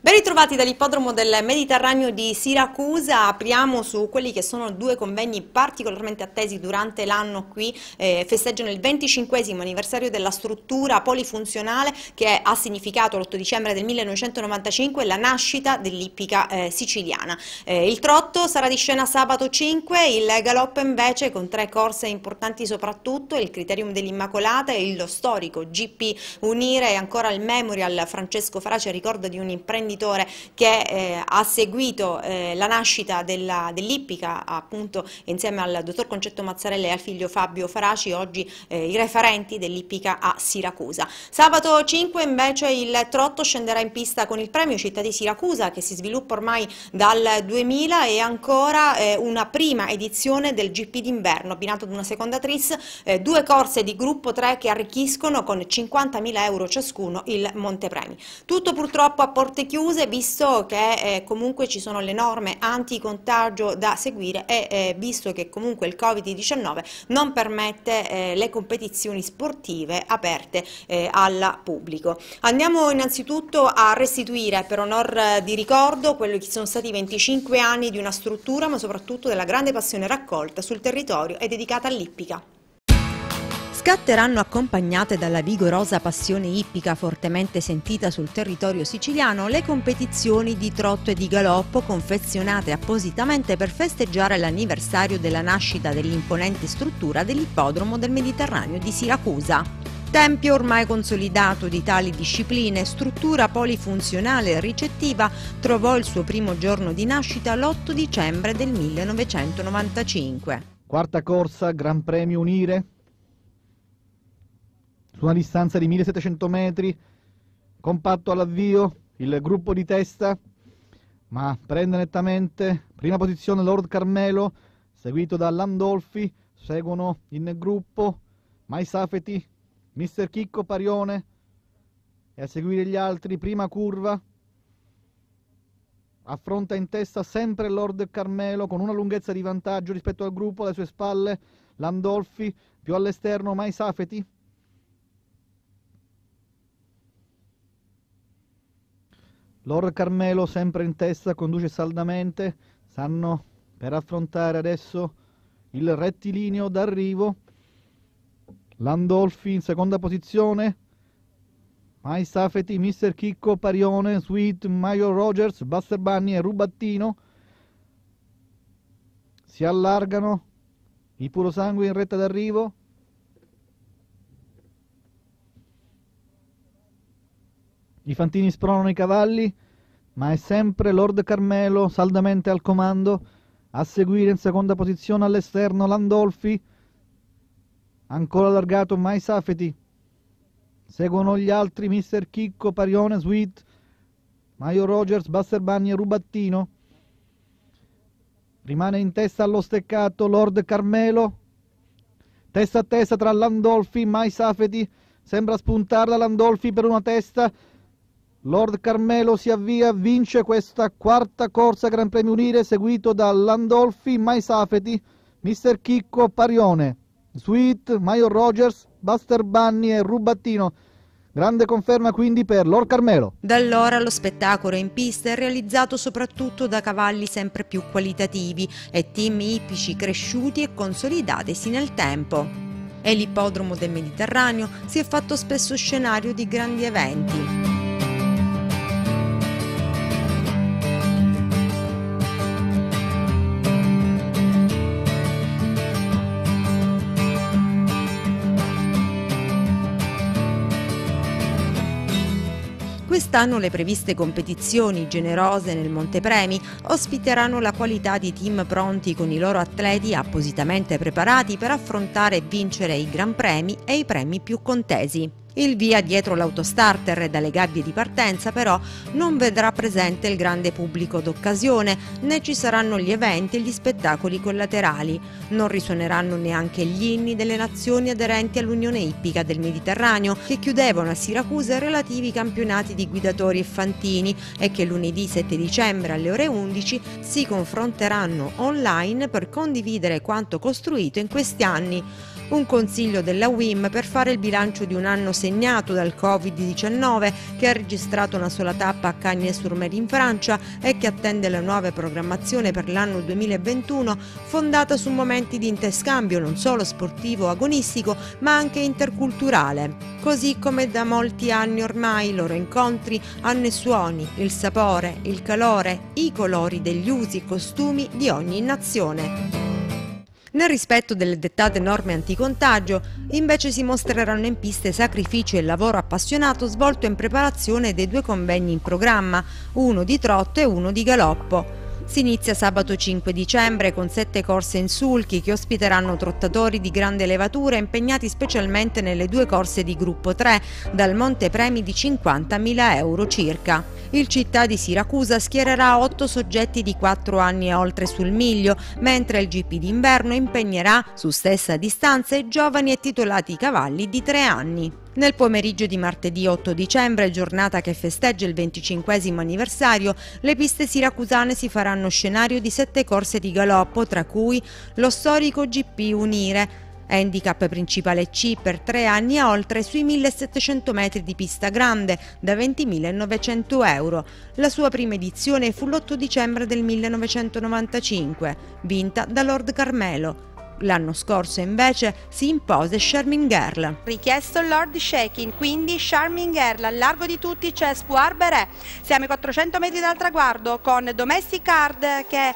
Ben ritrovati dall'ippodromo del Mediterraneo di Siracusa, apriamo su quelli che sono due convegni particolarmente attesi durante l'anno qui, eh, festeggiano il 25 anniversario della struttura polifunzionale che ha significato l'8 dicembre del 1995 la nascita dell'ippica eh, siciliana. Eh, il trotto sarà di scena sabato 5, il galoppo invece con tre corse importanti soprattutto, il criterium dell'Immacolata e lo storico GP Unire e ancora il Memorial Francesco Farace ricorda di un imprenditore imprenditore che eh, ha seguito eh, la nascita dell'Ippica dell appunto insieme al dottor Concetto Mazzarella e al figlio Fabio Faraci, oggi eh, i referenti dell'Ippica a Siracusa. Sabato 5 invece il Trotto scenderà in pista con il premio Città di Siracusa che si sviluppa ormai dal 2000 e ancora eh, una prima edizione del GP d'inverno abbinato ad una seconda tris, eh, due corse di gruppo 3 che arricchiscono con 50.000 euro ciascuno il Montepremi. Tutto purtroppo a porte chiuse chiuse visto che eh, comunque ci sono le norme anticontagio da seguire e eh, visto che comunque il Covid-19 non permette eh, le competizioni sportive aperte eh, al pubblico. Andiamo innanzitutto a restituire per onor di ricordo quello che sono stati 25 anni di una struttura ma soprattutto della grande passione raccolta sul territorio e dedicata all'ippica scatteranno accompagnate dalla vigorosa passione ippica fortemente sentita sul territorio siciliano le competizioni di trotto e di galoppo confezionate appositamente per festeggiare l'anniversario della nascita dell'imponente struttura dell'ippodromo del Mediterraneo di Siracusa. Tempio ormai consolidato di tali discipline, struttura polifunzionale e ricettiva, trovò il suo primo giorno di nascita l'8 dicembre del 1995. Quarta corsa, Gran Premio Unire, su una distanza di 1700 metri, compatto all'avvio, il gruppo di testa, ma prende nettamente prima posizione Lord Carmelo, seguito da Landolfi, seguono in gruppo Mai Safeti, Mister Chicco Parione e a seguire gli altri, prima curva, affronta in testa sempre Lord Carmelo con una lunghezza di vantaggio rispetto al gruppo, alle sue spalle Landolfi, più all'esterno Mai Safeti, Lord Carmelo sempre in testa conduce saldamente, stanno per affrontare adesso il rettilineo d'arrivo. Landolfi in seconda posizione, Mai Safety, Mr. Chicco, Parione, Sweet, Mario Rogers, Buster Bunny e Rubattino. Si allargano, i purosangui in retta d'arrivo, I fantini spronano i cavalli, ma è sempre Lord Carmelo saldamente al comando, a seguire in seconda posizione all'esterno Landolfi, ancora allargato Mai Safeti. Seguono gli altri Mister Chicco, Parione, Sweet, Mario Rogers, Basterbani e Rubattino. Rimane in testa allo steccato Lord Carmelo. Testa a testa tra Landolfi, Mai Safeti. Sembra spuntarla Landolfi per una testa. Lord Carmelo si avvia, vince questa quarta corsa Gran Premio Unire, seguito da Landolfi, Mai Safety, Mister Chicco, Parione, Sweet, Maio Rogers, Buster Bunny e Rubattino. Grande conferma quindi per Lord Carmelo. Da allora lo spettacolo in pista è realizzato soprattutto da cavalli sempre più qualitativi e team ippici cresciuti e consolidati nel tempo. E l'ippodromo del Mediterraneo si è fatto spesso scenario di grandi eventi. Quest'anno le previste competizioni generose nel Montepremi ospiteranno la qualità di team pronti con i loro atleti appositamente preparati per affrontare e vincere i gran premi e i premi più contesi. Il via dietro l'autostarter e dalle gabbie di partenza però non vedrà presente il grande pubblico d'occasione, né ci saranno gli eventi e gli spettacoli collaterali. Non risuoneranno neanche gli inni delle nazioni aderenti all'Unione Ippica del Mediterraneo, che chiudevano a Siracusa relativi campionati di guidatori e fantini e che lunedì 7 dicembre alle ore 11 si confronteranno online per condividere quanto costruito in questi anni un consiglio della WIM per fare il bilancio di un anno segnato dal Covid-19 che ha registrato una sola tappa a Cagnes-sur-Mer in Francia e che attende la nuova programmazione per l'anno 2021 fondata su momenti di interscambio non solo sportivo agonistico ma anche interculturale. Così come da molti anni ormai i loro incontri hanno i suoni, il sapore, il calore, i colori degli usi e costumi di ogni nazione. Nel rispetto delle dettate norme anticontagio, invece si mostreranno in piste sacrificio e lavoro appassionato svolto in preparazione dei due convegni in programma, uno di trotto e uno di galoppo. Si inizia sabato 5 dicembre con sette corse in sulchi che ospiteranno trottatori di grande levatura impegnati specialmente nelle due corse di gruppo 3 dal monte premi di 50.000 euro circa. Il città di Siracusa schiererà otto soggetti di 4 anni e oltre sul miglio, mentre il GP d'inverno impegnerà su stessa distanza giovani e titolati cavalli di 3 anni. Nel pomeriggio di martedì 8 dicembre, giornata che festeggia il 25 anniversario, le piste siracusane si faranno scenario di sette corse di galoppo, tra cui lo storico GP Unire, handicap principale C per tre anni a oltre sui 1700 metri di pista grande, da 20.900 euro. La sua prima edizione fu l'8 dicembre del 1995, vinta da Lord Carmelo. L'anno scorso invece si impose Charming Girl. Richiesto Lord Shaking, quindi Charming Girl, al largo di tutti c'è Spuar Siamo ai 400 metri dal traguardo con Domestic Card che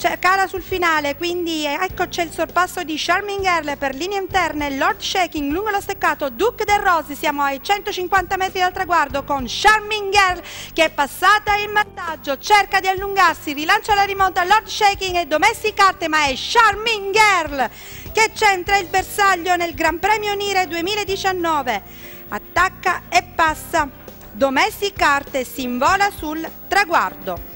c'è cioè, cara sul finale, quindi ecco c'è il sorpasso di Charming Girl per linee interne, Lord Shaking lungo lo steccato, Duke del Rose, siamo ai 150 metri dal traguardo con Charming Girl che è passata in vantaggio, cerca di allungarsi, rilancia la rimonta Lord Shaking e Domestic Arte, ma è Charming Girl che centra il bersaglio nel Gran Premio Nire 2019. Attacca e passa. Domestic Arte si invola sul traguardo.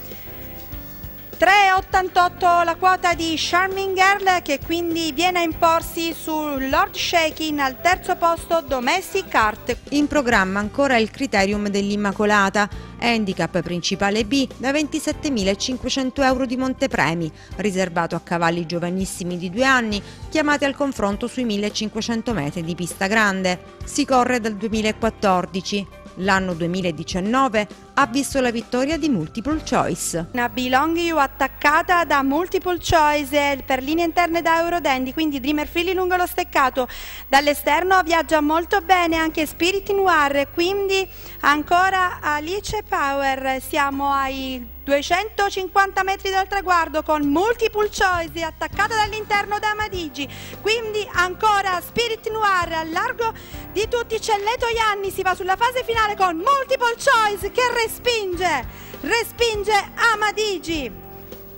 3,88 la quota di Charming Girl che quindi viene a imporsi su Lord Shaking al terzo posto Domestic Art. In programma ancora il criterium dell'Immacolata, handicap principale B da 27.500 euro di montepremi, riservato a cavalli giovanissimi di due anni chiamati al confronto sui 1.500 metri di pista grande. Si corre dal 2014. L'anno 2019 ha visto la vittoria di Multiple Choice. Una Belong You attaccata da Multiple Choice eh, per linee interne da Eurodandy, quindi Dreamer Freely lungo lo steccato. Dall'esterno viaggia molto bene anche Spirit Noir, quindi ancora Alice Power. Siamo ai 250 metri dal traguardo con multiple choice attaccata dall'interno da Madigi quindi ancora Spirit Noir al largo di tutti c'è Leto Ianni si va sulla fase finale con multiple choice che resta respinge, respinge Amadigi.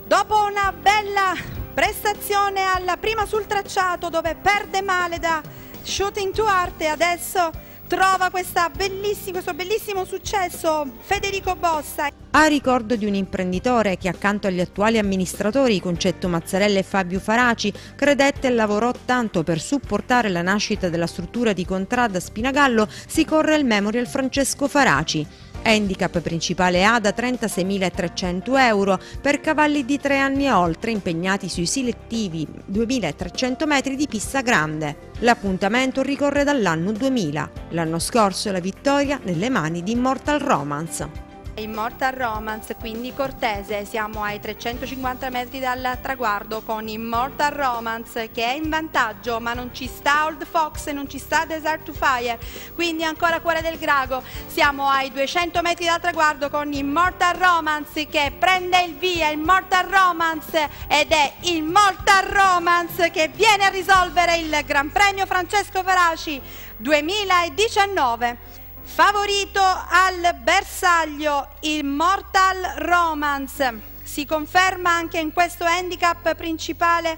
Dopo una bella prestazione alla prima sul tracciato dove perde male da shooting to arte, adesso trova questo bellissimo successo Federico Bossa. A ricordo di un imprenditore che accanto agli attuali amministratori Concetto Mazzarella e Fabio Faraci credette e lavorò tanto per supportare la nascita della struttura di Contrada Spinagallo si corre il memorial Francesco Faraci. Handicap principale A da 36.300 euro per cavalli di 3 anni e oltre impegnati sui selettivi 2.300 metri di pista grande. L'appuntamento ricorre dall'anno 2000. L'anno scorso la vittoria nelle mani di Immortal Romance. Immortal Romance, quindi Cortese. Siamo ai 350 metri dal traguardo con Immortal Romance che è in vantaggio, ma non ci sta Old Fox, non ci sta Desert to Fire, quindi ancora Cuore del Grago. Siamo ai 200 metri dal traguardo con Immortal Romance che prende il via, Immortal Romance ed è Immortal Romance che viene a risolvere il Gran Premio Francesco Faraci 2019. Favorito al bersaglio il Mortal Romance. Si conferma anche in questo handicap principale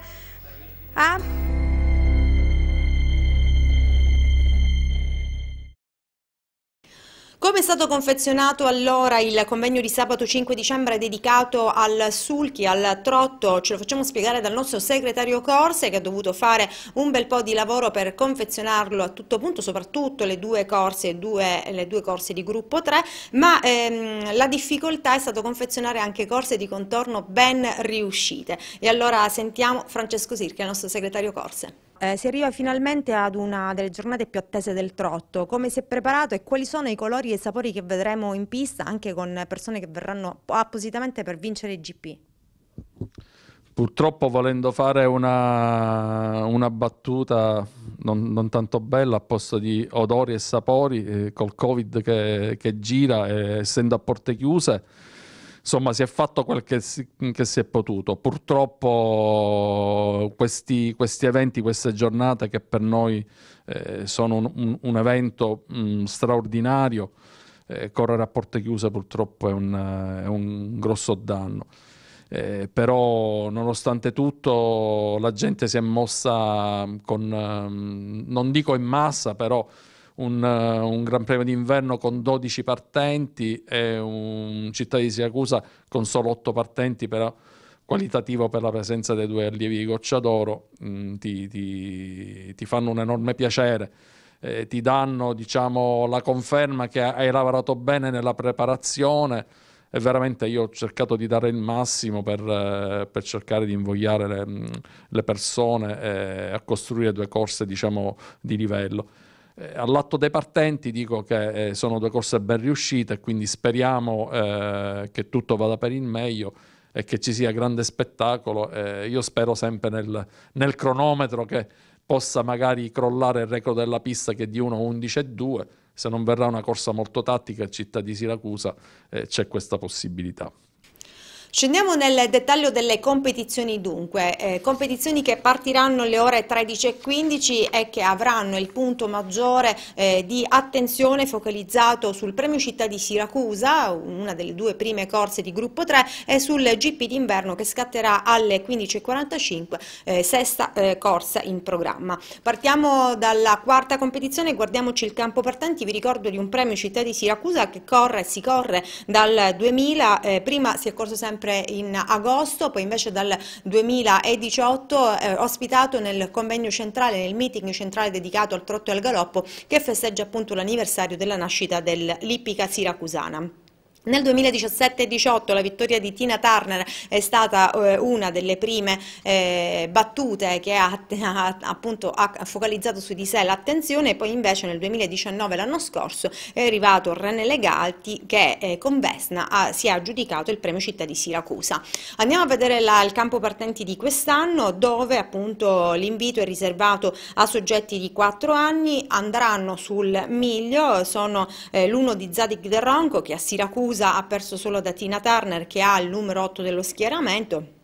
a... Eh? Come è stato confezionato allora il convegno di sabato 5 dicembre dedicato al sulchi, al trotto? Ce lo facciamo spiegare dal nostro segretario Corse che ha dovuto fare un bel po' di lavoro per confezionarlo a tutto punto, soprattutto le due corse, due, le due corse di gruppo 3, ma ehm, la difficoltà è stata confezionare anche corse di contorno ben riuscite. E allora sentiamo Francesco Sirchi, il nostro segretario Corse eh, si arriva finalmente ad una delle giornate più attese del trotto. Come si è preparato e quali sono i colori e i sapori che vedremo in pista anche con persone che verranno appositamente per vincere i GP? Purtroppo volendo fare una, una battuta non, non, tanto bella a posto di odori e sapori eh, col Covid che, che gira, eh, essendo a porte chiuse, insomma si è fatto quel che si, che si è potuto. Purtroppo questi, questi, eventi, queste giornate che per noi eh, sono un, un, un evento mh, mm, straordinario, eh, correre a porte chiuse purtroppo è un, eh, è un grosso danno. Eh, però nonostante tutto la gente si è mossa con, mm, non dico in massa, però un, eh, un Gran Premio d'inverno con 12 partenti e un Città di Siracusa con solo 8 partenti, però qualitativo per la presenza dei due allievi di Gocciadoro, mh, mm, ti, ti, ti fanno un enorme piacere. Eh, ti danno diciamo, la conferma che hai lavorato bene nella preparazione e veramente io ho cercato di dare il massimo per, eh, per cercare di invogliare le, mm, le persone eh, a costruire due corse diciamo, di livello eh, all'atto dei partenti dico che eh, sono due corse ben riuscite quindi speriamo eh, che tutto vada per il meglio e che ci sia grande spettacolo. Eh, io spero sempre nel, nel, cronometro che possa magari crollare il record della pista che è di 1.11.2. Se non verrà una corsa molto tattica, città di Siracusa eh, c'è questa possibilità. Scendiamo nel dettaglio delle competizioni dunque, eh, competizioni che partiranno alle ore 13.15 e che avranno il punto maggiore eh, di attenzione focalizzato sul Premio Città di Siracusa, una delle due prime corse di gruppo 3 e sul GP d'inverno che scatterà alle 15.45, eh, sesta eh, corsa in programma. Partiamo dalla quarta competizione, guardiamoci il campo partenti, vi ricordo di un Premio Città di Siracusa che corre, e si corre dal 2000, eh, prima si è corso sempre sempre in agosto, poi invece dal 2018 eh, ospitato nel convegno centrale, nel meeting centrale dedicato al trotto e al galoppo che festeggia appunto l'anniversario della nascita dell'Ippica siracusana. Nel 2017-18 la vittoria di Tina Turner è stata eh, una delle prime eh, battute che ha, ha, appunto, ha, focalizzato su di sé l'attenzione e poi invece nel 2019 l'anno scorso è arrivato René Legalti che eh, con Vesna ha, si è aggiudicato il premio città di Siracusa. Andiamo a vedere la, il campo partenti di quest'anno dove appunto l'invito è riservato a soggetti di 4 anni, andranno sul miglio, sono eh, l'uno di Zadig De Ronco che a Siracusa Siracusa ha perso solo da Tina Turner che ha il numero 8 dello schieramento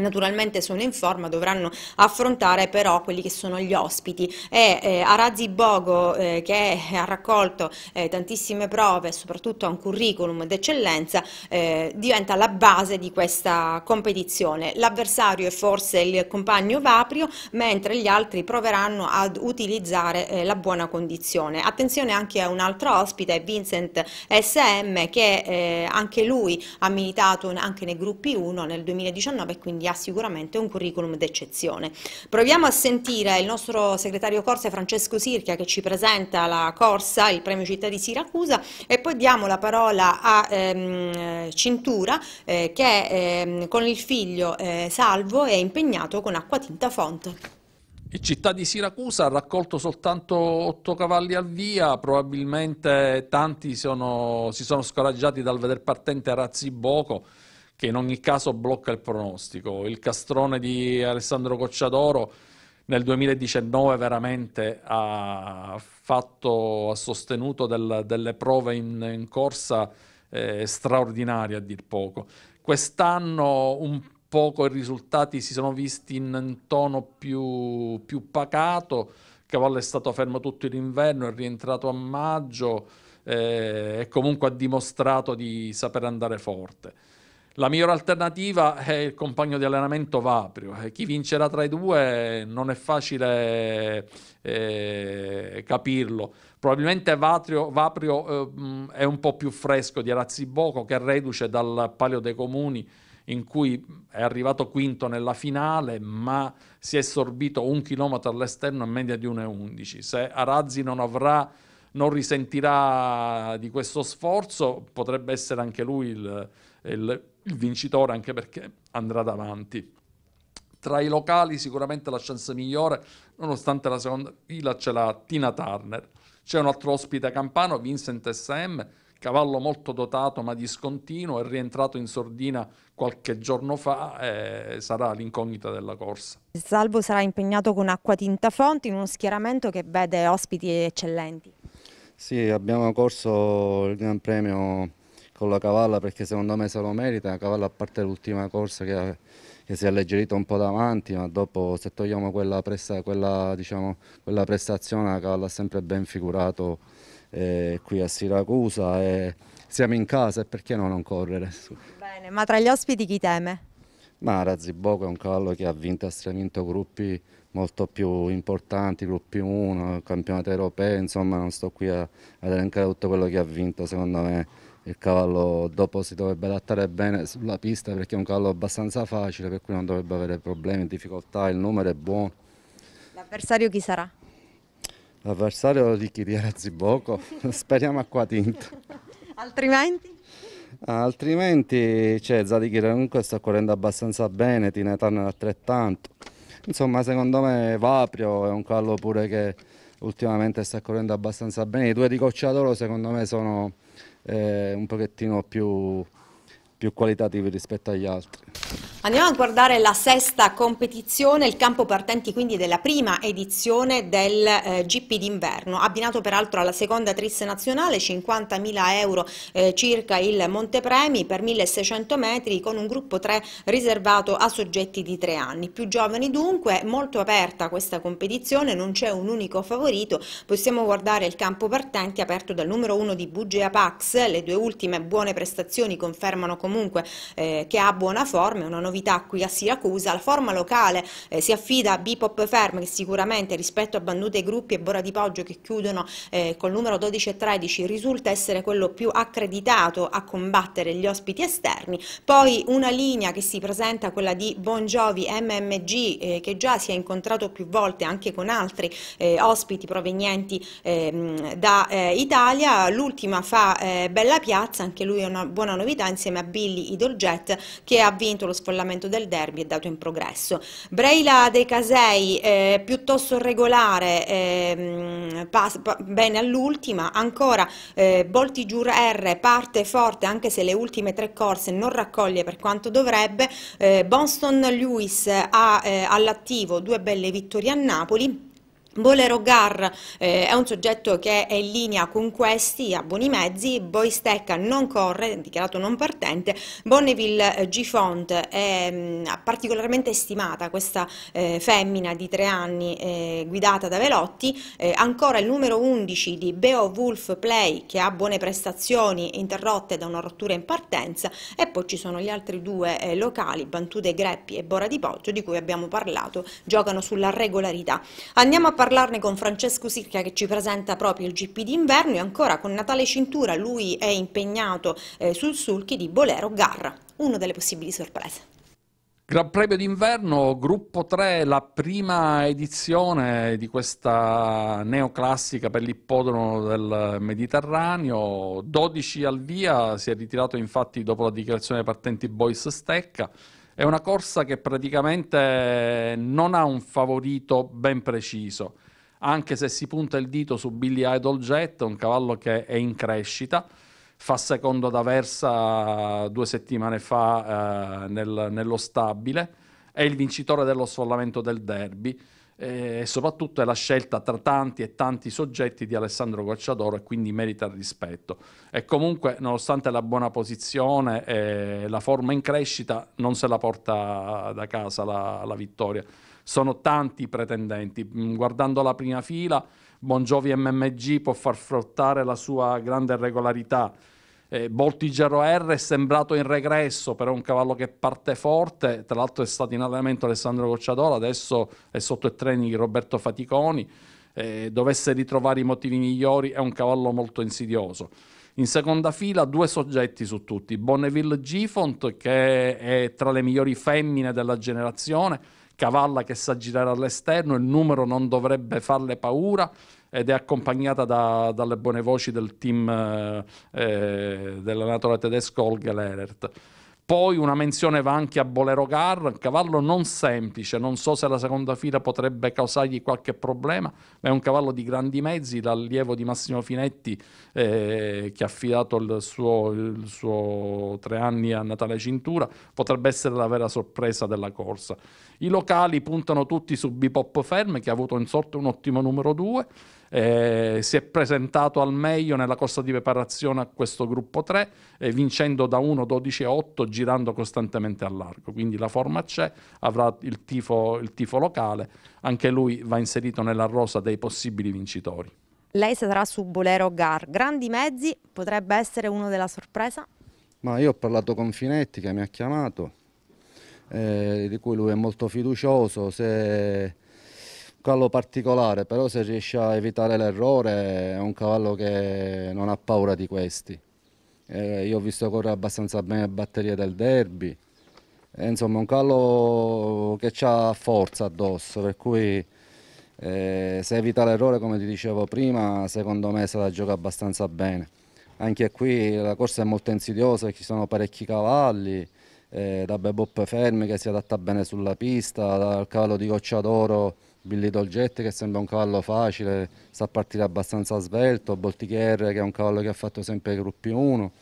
naturalmente sono in forma, dovranno affrontare però quelli che sono gli ospiti e eh, Arazzi Bogo eh, che eh, ha raccolto eh, tantissime prove soprattutto ha un curriculum d'eccellenza eh, diventa la base di questa competizione. L'avversario è forse il compagno Vaprio mentre gli altri proveranno ad utilizzare eh, la buona condizione. Attenzione anche a un altro ospite, Vincent SM che anche lui ha militato anche nei gruppi 1 nel 2019 e quindi ha sicuramente un curriculum d'eccezione. Proviamo a sentire il nostro segretario corsa Francesco Sirchia che ci presenta la corsa, il premio città di Siracusa e poi diamo la parola a ehm, Cintura eh, che ehm, con il figlio eh, Salvo è impegnato con Acquatinta Font. Il città di Siracusa ha raccolto soltanto 8 cavalli al via, probabilmente tanti sono, si sono scoraggiati dal veder partente Razziboco. Boco, che in ogni caso blocca il pronostico. Il castrone di Alessandro Cocciadoro nel 2019 veramente ha, fatto, ha sostenuto del, delle prove in, in corsa eh, straordinarie a dir poco. Quest'anno un poco i risultati si sono visti in tono più, più pacato, Cavallo è stato fermo tutto l'inverno, è rientrato a maggio eh, e comunque ha dimostrato di saper andare forte. La migliore alternativa è il compagno di allenamento Vaprio. Eh, chi vincerà tra i due non è facile eh, capirlo. Probabilmente Vatrio, Vaprio eh, è un po' più fresco di Razziboco che reduce dal Palio dei Comuni in cui è arrivato quinto nella finale, ma si è sorbito un chilometro all'esterno in media di 1,11. Se Arazzi non, avrà, non risentirà di questo sforzo, potrebbe essere anche lui il, il, il vincitore anche perché andrà davanti. Tra i locali sicuramente la chance migliore, nonostante la seconda fila, ce l'ha Tina Turner. C'è un altro ospite campano, Vincent SM, cavallo molto dotato ma discontinuo, è rientrato in sordina qualche giorno fa e sarà l'incognita della corsa. Il Salvo sarà impegnato con acqua tinta fonti in uno schieramento che vede ospiti eccellenti. Sì, abbiamo corso il Gran Premio con la cavalla perché secondo me se lo merita, la cavalla a parte l'ultima corsa che, che, si è alleggerita un po' davanti, ma dopo se togliamo quella, presta, quella, diciamo, quella prestazione la cavalla ha sempre ben figurato eh, qui a Siracusa e siamo in casa e perché no non correre. Bene, ma tra gli ospiti chi teme? Ma Razziboco è un cavallo che ha vinto e stravinto gruppi molto più importanti, gruppi 1, campionato europeo, insomma non sto qui a, ad elencare tutto quello che ha vinto, secondo me il cavallo dopo si dovrebbe adattare bene sulla pista perché è un cavallo abbastanza facile per cui non dovrebbe avere problemi, difficoltà, il numero è buono. L'avversario chi sarà? L'avversario di chi? Di Araziboco? Speriamo acqua tinta. Altrimenti? Altrimenti cioè, Zadichira comunque sta correndo abbastanza bene, Tinetan altrettanto. Insomma secondo me Vaprio è un cavallo pure che ultimamente sta correndo abbastanza bene. I due di Cocciadoro secondo me sono eh, un pochettino più più qualitativi rispetto agli altri. Andiamo a guardare la sesta competizione, il campo partenti quindi della prima edizione del eh, GP d'inverno, abbinato peraltro alla seconda tris nazionale, 50.000 euro eh, circa il montepremi per 1.600 metri con un gruppo 3 riservato a soggetti di 3 anni. Più giovani dunque, molto aperta questa competizione, non c'è un unico favorito, possiamo guardare il campo partenti aperto dal numero 1 di Bugea Pax, le due ultime buone prestazioni confermano come comunque eh, che ha buona forma, è una novità qui a Siracusa, la forma locale eh, si affida a Bipop Ferm che sicuramente rispetto a Bandute Gruppi e Bora di Poggio che chiudono eh, col numero 12 e 13 risulta essere quello più accreditato a combattere gli ospiti esterni, poi una linea che si presenta quella di Bongiovi MMG eh, che già si è incontrato più volte anche con altri eh, ospiti provenienti ehm, da eh, Italia, l'ultima fa Bella Piazza, anche lui è una buona novità insieme a Bipop Billy Idoljet che ha vinto lo sfollamento del derby e dato in progresso. Breila De Casei eh, piuttosto regolare, eh, pass, pa, bene all'ultima, ancora eh, Boltigiur R parte forte anche se le ultime tre corse non raccoglie per quanto dovrebbe, eh, Boston Lewis ha eh, all'attivo due belle vittorie a Napoli, Bolero Gar eh, è un soggetto che è in linea con questi a buoni mezzi, Boistecca non corre, dichiarato non partente, Bonneville eh, Gifont è mh, mm, particolarmente stimata questa eh, femmina di tre anni eh, guidata da Velotti, eh, ancora il numero 11 di Beowulf Play che ha buone prestazioni interrotte da una rottura in partenza e poi ci sono gli altri due eh, locali, Bantude Greppi e Bora di Poggio di cui abbiamo parlato, giocano sulla regolarità. Andiamo a parlare parlarne con Francesco Sicchia che ci presenta proprio il GP d'inverno e ancora con Natale Cintura, lui è impegnato eh, sul sulchi di Bolero Garra, una delle possibili sorprese. Gran Premio d'inverno, gruppo 3, la prima edizione di questa neoclassica per l'ippodromo del Mediterraneo, 12 al via, si è ritirato infatti dopo la dichiarazione dei partenti Boys Stecca, è una corsa che praticamente non ha un favorito ben preciso, anche se si punta il dito su Billy Idol Jet, un cavallo che è in crescita, fa secondo da Versa due settimane fa eh, nel, nello stabile, è il vincitore dello sfollamento del derby eh, e soprattutto è la scelta tra tanti e tanti soggetti di Alessandro Gocciadoro e quindi merita il rispetto. E comunque, nonostante la buona posizione e la forma in crescita, non se la porta da casa la, la vittoria. Sono tanti i pretendenti. Mm, guardando la prima fila, Bongiovi MMG può far fruttare la sua grande regolarità eh, Bortigero R è sembrato in regresso, però è un cavallo che parte forte, tra l'altro è stato in allenamento Alessandro Gocciadoro, adesso è sotto i treni Roberto Faticoni, eh, dovesse ritrovare i motivi migliori è un cavallo molto insidioso. In seconda fila due soggetti su tutti, Bonneville Gifont che è tra le migliori femmine della generazione, cavalla che sa girare all'esterno, il numero non dovrebbe farle paura, ed è accompagnata da, dalle buone voci del team eh, eh dell'allenatore tedesco Olga Lehrert. Poi una menzione va anche a Bolero Car, cavallo non semplice, non so se la seconda fila potrebbe causargli qualche problema, ma è un cavallo di grandi mezzi, l'allievo di Massimo Finetti eh, che ha affidato il suo, il suo, tre anni a Natale Cintura, potrebbe essere la vera sorpresa della corsa. I locali puntano tutti su Bipop Ferme che ha avuto in sorte un ottimo numero 2 eh, si è presentato al meglio nella corsa di preparazione a questo gruppo 3, eh, vincendo da 1, 12 e 8, girando costantemente al largo. Quindi la forma c'è, avrà il tifo, il tifo locale, anche lui va inserito nella rosa dei possibili vincitori. Lei sarà su Bolero Gar. Grandi mezzi, potrebbe essere uno della sorpresa? Ma io ho parlato con Finetti che mi ha chiamato, eh, di cui lui è molto fiducioso, se cavallo particolare, però se riesce a evitare l'errore è un cavallo che non ha paura di questi. Eh, io ho visto correre abbastanza bene le batterie del derby, eh, insomma un cavallo che ha forza addosso, per cui eh, se evita l'errore come ti dicevo prima secondo me se la gioca abbastanza bene. Anche qui la corsa è molto insidiosa, ci sono parecchi cavalli, eh, da Bebop Fermi che si adatta bene sulla pista, dal cavallo di Goccia d'Oro Billy Dolgetti che sembra un cavallo facile, sa partire abbastanza svelto, Boltichier che è un cavallo che ha fatto sempre i gruppi 1,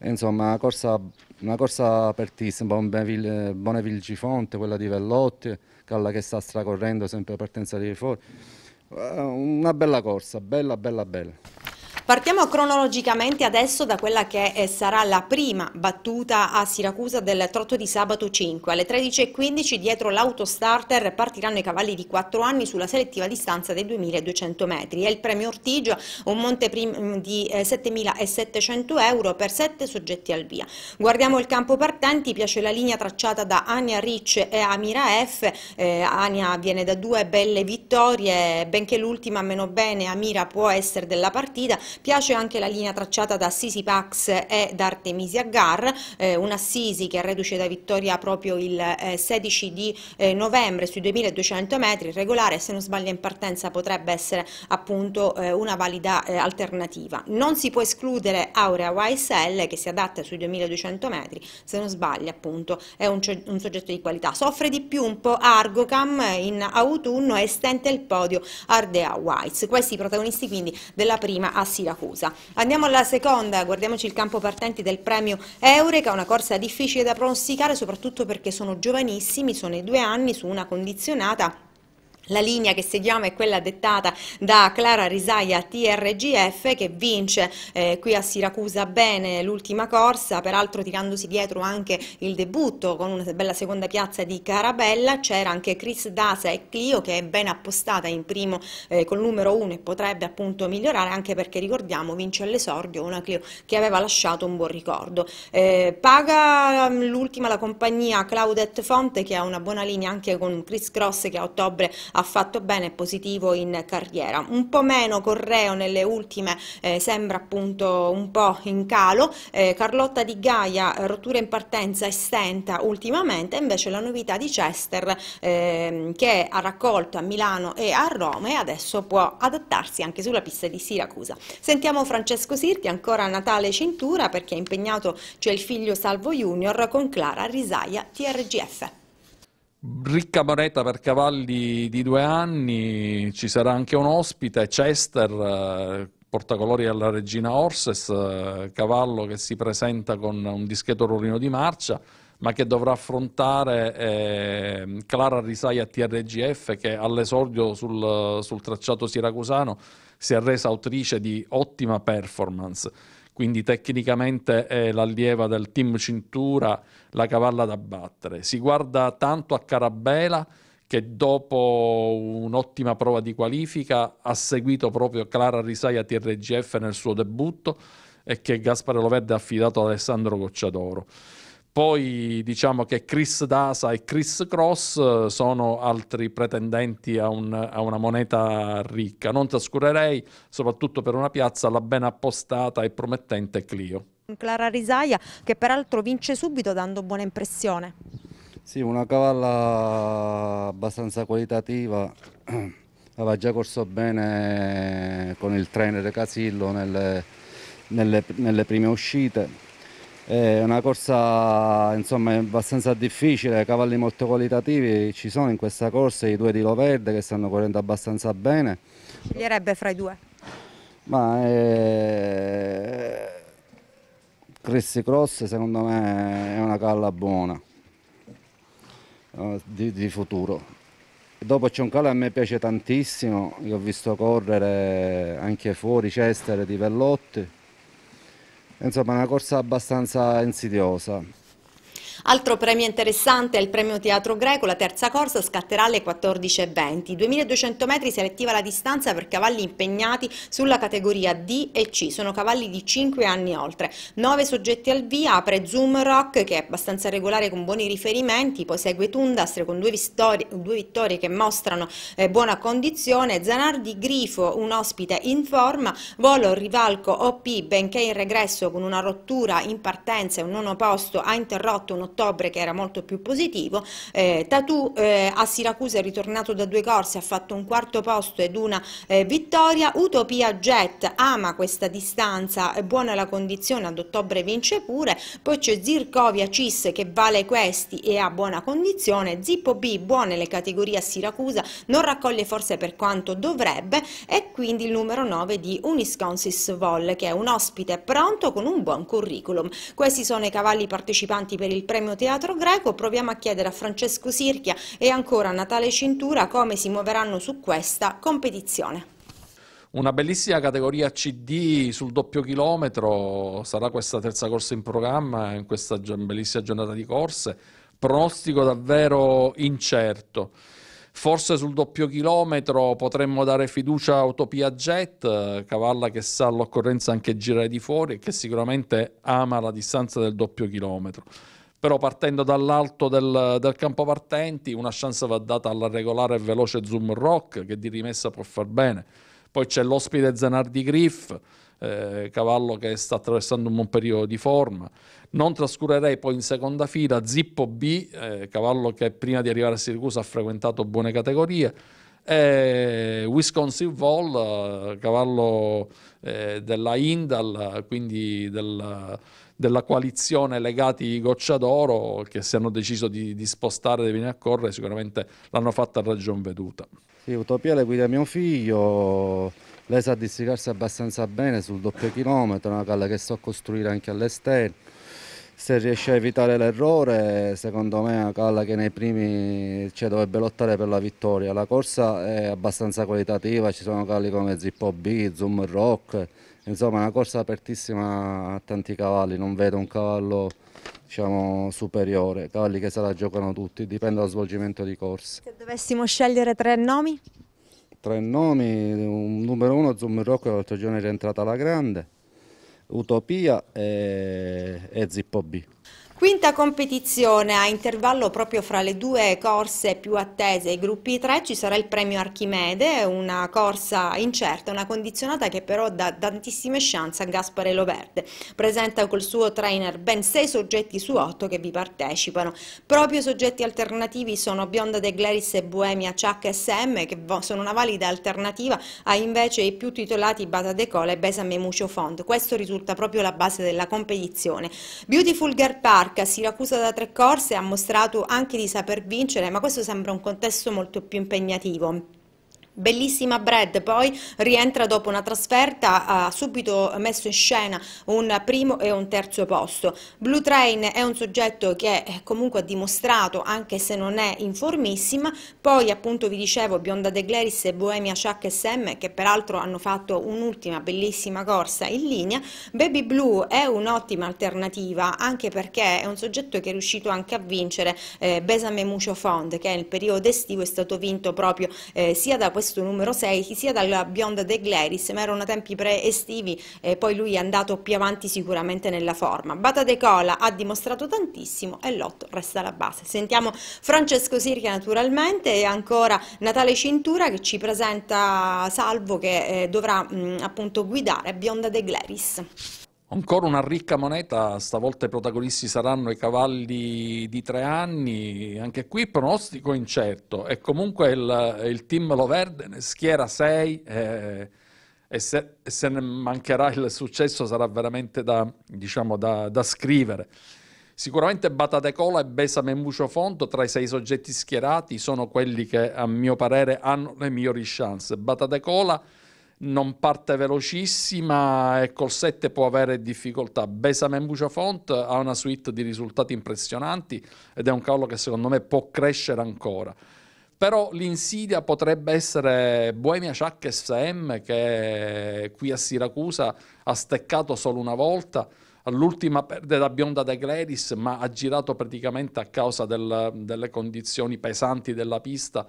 insomma una corsa, una corsa apertissima, Bonneville, Bonneville Gifonte, quella di Vellotti, Calla che sta stracorrendo sempre a partenza di fuori, eh, una bella corsa, bella bella bella. Partiamo cronologicamente adesso da quella che eh, sarà la prima battuta a Siracusa del trotto di sabato 5. Alle 13.15 dietro l'autostarter partiranno i cavalli di 4 anni sulla selettiva distanza dei 2200 metri. È il premio Ortigia, un monte di 7.700 eh, euro per 7 soggetti al via. Guardiamo il campo partenti, piace la linea tracciata da Ania Ricci e Amira F. Eh, Ania viene da due belle vittorie, benché l'ultima meno bene, Amira può essere della partita. Piace anche la linea tracciata da Assisi Pax e da Artemisia Gar, eh, un Assisi che reduce da vittoria proprio il eh, 16 di eh, novembre sui 2200 metri, regolare se non sbaglio in partenza potrebbe essere appunto eh, una valida eh, alternativa. Non si può escludere Aurea YSL che si adatta sui 2200 metri, se non sbaglio appunto è un, cioè, un soggetto di qualità. Soffre di più un po' Argocam eh, in autunno e stenta il podio Ardea Whites. Questi i protagonisti quindi della prima Assisi Siracusa. Andiamo alla seconda, guardiamoci il campo partenti del premio Eureka, una corsa difficile da pronosticare soprattutto perché sono giovanissimi, sono i due anni su una condizionata la linea che seguiamo è quella dettata da Clara Risaia TRGF che vince eh, qui a Siracusa bene l'ultima corsa, peraltro tirandosi dietro anche il debutto con una bella seconda piazza di Carabella, c'era anche Chris Dasa e Clio che è ben appostata in primo eh, col numero 1 e potrebbe appunto migliorare anche perché ricordiamo vince all'esordio una Clio che aveva lasciato un buon ricordo. Eh, paga mm, l'ultima la compagnia Claudette Fonte che ha una buona linea anche con Chris Cross che a ottobre ha fatto bene, è positivo in carriera. Un po' meno Correo nelle ultime eh, sembra appunto un po' in calo, eh, Carlotta Di Gaia rottura in partenza e stenta ultimamente, invece la novità di Chester eh, che ha raccolto a Milano e a Roma e adesso può adattarsi anche sulla pista di Siracusa. Sentiamo Francesco Sirti, ancora Natale Cintura perché è impegnato, c'è cioè il figlio Salvo Junior con Clara Risaia TRGF ricca baretta per cavalli di due anni, ci sarà anche un ospite, Chester, eh, portacolori alla regina Orses, eh, cavallo che si presenta con un dischetto rollino di marcia, ma che dovrà affrontare eh, Clara Risaia TRGF che all'esordio sul, sul tracciato siracusano si è resa autrice di ottima performance quindi tecnicamente è l'allieva del team Cintura, la cavalla da battere. Si guarda tanto a Carabela che dopo un'ottima prova di qualifica ha seguito proprio Clara Risai a TRGF nel suo debutto e che Gaspare Loverde ha affidato ad Alessandro Gocciadoro. Poi diciamo che Chris Dasa e Chris Cross eh, sono altri pretendenti a, un, a, una moneta ricca. Non trascurerei, soprattutto per una piazza, la ben appostata e promettente Clio. Clara Risaia che peraltro vince subito dando buona impressione. Sì, una cavalla abbastanza qualitativa, aveva già corso bene con il trainer Casillo nelle, nelle, nelle prime uscite è una corsa insomma, abbastanza difficile, cavalli molto qualitativi ci sono in questa corsa, i due di Loverde che stanno correndo abbastanza bene. Sceglierebbe fra i due? Ma è... Eh, Chrissy Cross secondo me è una calla buona eh, di, di futuro. Dopo c'è un calo che a me piace tantissimo, io ho visto correre anche fuori Cester di Vellotti Insomma, una corsa abbastanza insidiosa. Altro premio interessante è il premio Teatro Greco, la terza corsa scatterà alle 14.20, 2200 metri selettiva la distanza per cavalli impegnati sulla categoria D e C, sono cavalli di 5 anni oltre, 9 soggetti al via, apre Zoom Rock che è abbastanza regolare con buoni riferimenti, poi segue Tundastre con due, vittorie, due vittorie che mostrano eh, buona condizione, Zanardi Grifo un ospite in forma, Volo Rivalco OP benché in regresso con una rottura in partenza e un nono posto ha interrotto un ottobre che era molto più positivo. Eh, Tatu eh, a Siracusa è ritornato da due corse, ha fatto un quarto posto ed una eh, vittoria. Utopia Jet ama questa distanza, è buona la condizione, ad ottobre vince pure. Poi c'è Zircovia Cis che vale questi e ha buona condizione. Zippo B buone le categorie a Siracusa, non raccoglie forse per quanto dovrebbe e quindi il numero 9 di Unisconsis Vol che è un ospite pronto con un buon curriculum. Questi sono i cavalli partecipanti per il premio Premio Teatro Greco, proviamo a chiedere a Francesco Sirchia e ancora a Natale Cintura come si muoveranno su questa competizione. Una bellissima categoria CD sul doppio chilometro, sarà questa terza corsa in programma in questa bellissima giornata di corse, pronostico davvero incerto. Forse sul doppio chilometro potremmo dare fiducia a Utopia Jet, cavalla che sa all'occorrenza anche girare di fuori e che sicuramente ama la distanza del doppio chilometro però partendo dall'alto del, del, campo partenti una chance va data alla regolare e veloce Zoom Rock che di rimessa può far bene. Poi c'è l'ospite Zanardi Griff, eh, cavallo che sta attraversando un buon periodo di forma. Non trascurerei poi in seconda fila Zippo B, eh, cavallo che prima di arrivare a Siracusa ha frequentato buone categorie. E Wisconsin Vol, eh, cavallo eh, della Indal, quindi del, della coalizione legati Goccia d'Oro che se hanno deciso di, di spostare di venire a correre sicuramente l'hanno fatta a ragion veduta. Sì, Utopia le guida mio figlio, lei sa districarsi abbastanza bene sul doppio chilometro, una calla che so costruire anche all'esterno. Se riesce a evitare l'errore, secondo me è una calla che nei primi cioè, dovrebbe lottare per la vittoria. La corsa è abbastanza qualitativa, ci sono calli come Zippo B, Zoom Rock, Insomma, è una corsa apertissima a tanti cavalli, non vedo un cavallo diciamo, superiore, cavalli che se la giocano tutti, dipende dallo svolgimento di corsa. Se dovessimo scegliere tre nomi? Tre nomi, un numero uno Zoom Rocco, l'altro giorno è rientrata la grande, Utopia e, e Zippo B. Quinta competizione a intervallo proprio fra le due corse più attese, i gruppi 3, ci sarà il premio Archimede, una corsa incerta, una condizionata che però dà tantissime chance a Gaspare Loverde. Presenta col suo trainer ben 6 soggetti su 8 che vi partecipano. Proprio soggetti alternativi sono Bionda De Gleris e Boemia Chuck SM che sono una valida alternativa a invece i più titolati Bata De Cola e Besame Mucio Fond. Questo risulta proprio la base della competizione. Beautiful Girl Park H, Siracusa da tre corse ha mostrato anche di saper vincere, ma questo sembra un contesto molto più impegnativo. Bellissima Brad, poi rientra dopo una trasferta, ha subito messo in scena un primo e un terzo posto. Blue Train è un soggetto che comunque ha dimostrato, anche se non è in formissima, poi appunto vi dicevo Bionda De Gleris e Bohemia Chuck e Sam che peraltro hanno fatto un'ultima bellissima corsa in linea. Baby Blue è un'ottima alternativa anche perché è un soggetto che è riuscito anche a vincere eh, Besame Mucho Fond che nel periodo estivo è stato vinto proprio eh, sia da questa questo numero 6 sia dal Bionda De Glaris ma erano tempi pre-estivi e poi lui è andato più avanti sicuramente nella forma. Bata De Cola ha dimostrato tantissimo e l'otto resta la base. Sentiamo Francesco Sirchia naturalmente e ancora Natale Cintura che ci presenta Salvo che eh, dovrà mh, mm, appunto guidare Bionda De Gleris. Ancora una ricca moneta, stavolta i protagonisti saranno i cavalli di tre anni, anche qui pronostico incerto e comunque il, il team Loverde ne schiera 6 e, eh, e, se, se, ne mancherà il successo sarà veramente da, diciamo, da, da scrivere. Sicuramente Batatecola e Besame Mucio Fondo tra i sei soggetti schierati sono quelli che a mio parere hanno le migliori chance. Batatecola Cola non parte velocissima e col 7 può avere difficoltà. Besamen Buciafont ha una suite di risultati impressionanti ed è un cavallo che secondo me può crescere ancora. Però l'insidia potrebbe essere Boemia Ciac SM che qui a Siracusa ha steccato solo una volta. All'ultima perde la bionda De Gladys ma ha girato praticamente a causa del, delle condizioni pesanti della pista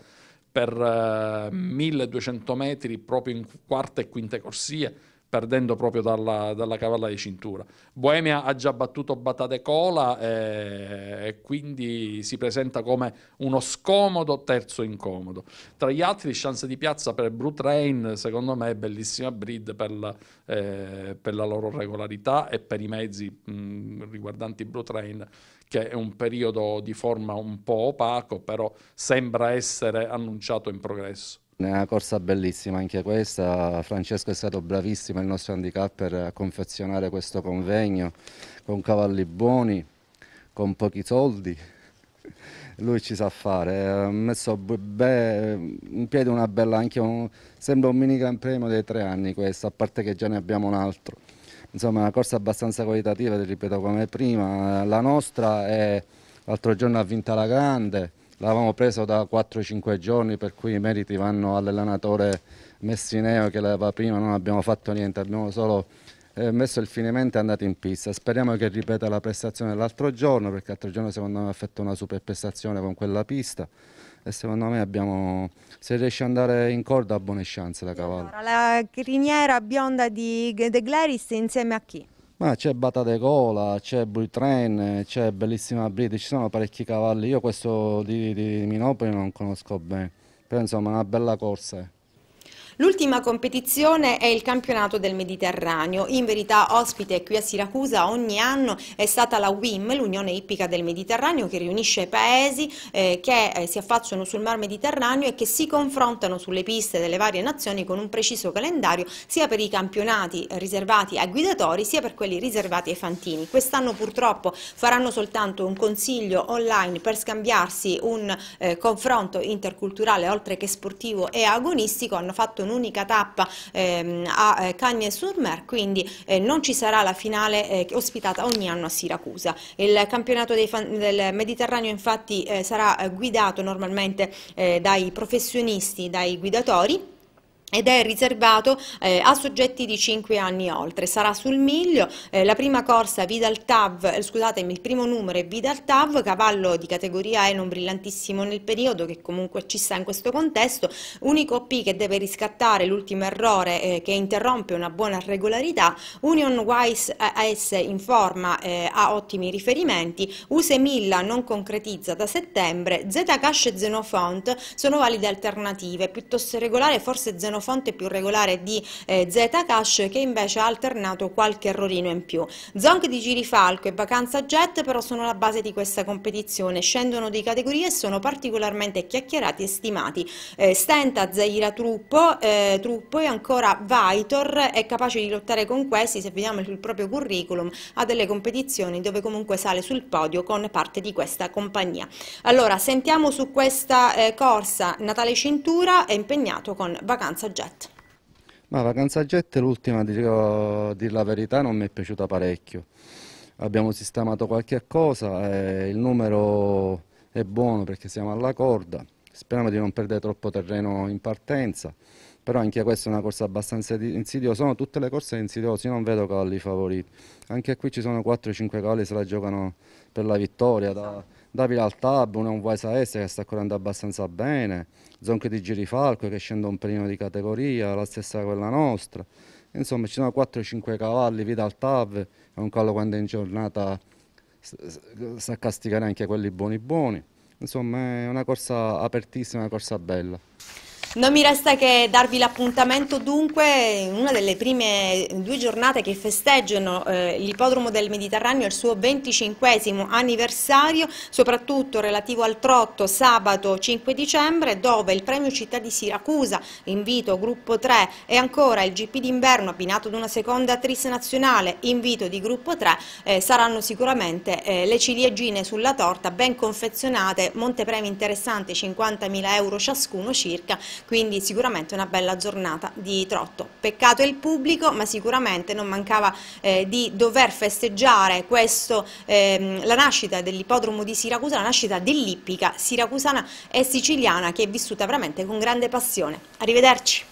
per uh, eh, 1200 metri proprio in quarta e quinta corsia perdendo proprio dalla, dalla cavalla di cintura. Bohemia ha già battuto Batade Cola eh, e quindi si presenta come uno scomodo terzo incomodo. Tra gli altri chance di piazza per Brute Rain, secondo me bellissima breed per la, eh, per la loro regolarità e per i mezzi mh, riguardanti Brute Rain che è un periodo di forma un po' opaco, però sembra essere annunciato in progresso. È una corsa bellissima anche questa, Francesco è stato bravissimo il nostro handicapper a confezionare questo convegno con cavalli buoni, con pochi soldi, lui ci sa fare, ha messo in piedi una bella, anche un, sembra un mini gran premio dei tre anni questo, a parte che già ne abbiamo un altro. Insomma è una corsa abbastanza qualitativa, ripeto come prima, la nostra è, l'altro giorno ha vinto la grande, l'avevamo preso da 4-5 giorni per cui i meriti vanno all'allenatore Messineo che l'aveva prima, non abbiamo fatto niente, abbiamo solo eh, messo il finimento e andato in pista. Speriamo che ripeta la prestazione dell'altro giorno, perché l'altro giorno secondo me ha fatto una super prestazione con quella pista e secondo me abbiamo, se riesce ad andare in corda ha buone chance da cavallo. Allora, la criniera bionda di De Gleris insieme a chi? Ma c'è de Gola, c'è Blue Train, c'è Bellissima Brite, ci sono parecchi cavalli. Io questo di, di Minopoli non conosco bene, però insomma è una bella corsa. Eh. L'ultima competizione è il campionato del Mediterraneo. In verità ospite qui a Siracusa ogni anno è stata la WIM, l'Unione Ippica del Mediterraneo, che riunisce paesi eh, che eh, si affacciano sul Mar Mediterraneo e che si confrontano sulle piste delle varie nazioni con un preciso calendario sia per i campionati riservati ai guidatori sia per quelli riservati ai fantini. Quest'anno purtroppo faranno soltanto un consiglio online per scambiarsi un eh, confronto interculturale oltre che sportivo e agonistico. Hanno fatto fatto un'unica tappa ehm, a eh, Cagnes-sur-Mer, quindi eh, non ci sarà la finale eh, ospitata ogni anno a Siracusa. Il campionato del Mediterraneo infatti eh, sarà eh, guidato normalmente eh, dai professionisti, dai guidatori ed è riservato eh, a soggetti di 5 anni e oltre. Sarà sul miglio, eh, la prima corsa Vidal Tav, eh, scusatemi, il primo numero è Vidal Tav, cavallo di categoria E non brillantissimo nel periodo che comunque ci sta in questo contesto, unico P che deve riscattare l'ultimo errore eh, che interrompe una buona regolarità, Union Wise eh, AS in forma eh, ha ottimi riferimenti, Use Milla non concretizza da settembre, Z Cash e Zenofont sono valide alternative, piuttosto regolare forse Zenofont fonte più regolare di eh, Zcash che invece ha alternato qualche errorino in più. Zonk di Girifalco e Vacanza Jet però sono la base di questa competizione, scendono di categorie e sono particolarmente chiacchierati e stimati. Eh, Stenta, Zaira Truppo, eh, Truppo e ancora Vaitor è capace di lottare con questi, se vediamo il proprio curriculum, a delle competizioni dove comunque sale sul podio con parte di questa compagnia. Allora, sentiamo su questa eh, corsa Natale Cintura è impegnato con Vacanza vacanza jet? Ma vacanza jet l'ultima, dirò, dir la verità, non mi è piaciuta parecchio. Abbiamo sistemato qualche cosa, eh, il numero è buono perché siamo alla corda, speriamo di non perdere troppo terreno in partenza, però anche questa è una corsa abbastanza insidiosa, sono tutte le corse insidiose, io non vedo cavalli favoriti, anche qui ci sono 4-5 cavalli se la giocano per la vittoria, da, Davide Altabone, un Vaisa S che sta correndo abbastanza bene, Zonche di Girifalco che scende un pelino di categoria, la stessa quella nostra. Insomma ci sono 4-5 cavalli, Vidal Altav, è un cavallo quando è in giornata sa castigare anche quelli buoni buoni. Insomma è una corsa apertissima, una corsa bella. Non mi resta che darvi l'appuntamento dunque in una delle prime due giornate che festeggiano eh, l'ippodromo del Mediterraneo il suo 25 anniversario, soprattutto relativo al trotto sabato 5 dicembre dove il premio città di Siracusa, invito gruppo 3 e ancora il GP d'inverno abbinato ad una seconda attrice nazionale, invito di gruppo 3, eh, saranno sicuramente eh, le ciliegine sulla torta ben confezionate, montepremi interessanti 50.000 euro ciascuno circa quindi sicuramente una bella giornata di trotto. Peccato il pubblico, ma sicuramente non mancava eh, di dover festeggiare questo, ehm, la nascita dell'ippodromo di Siracusa, la nascita dell'ippica siracusana e siciliana che è vissuta veramente con grande passione. Arrivederci!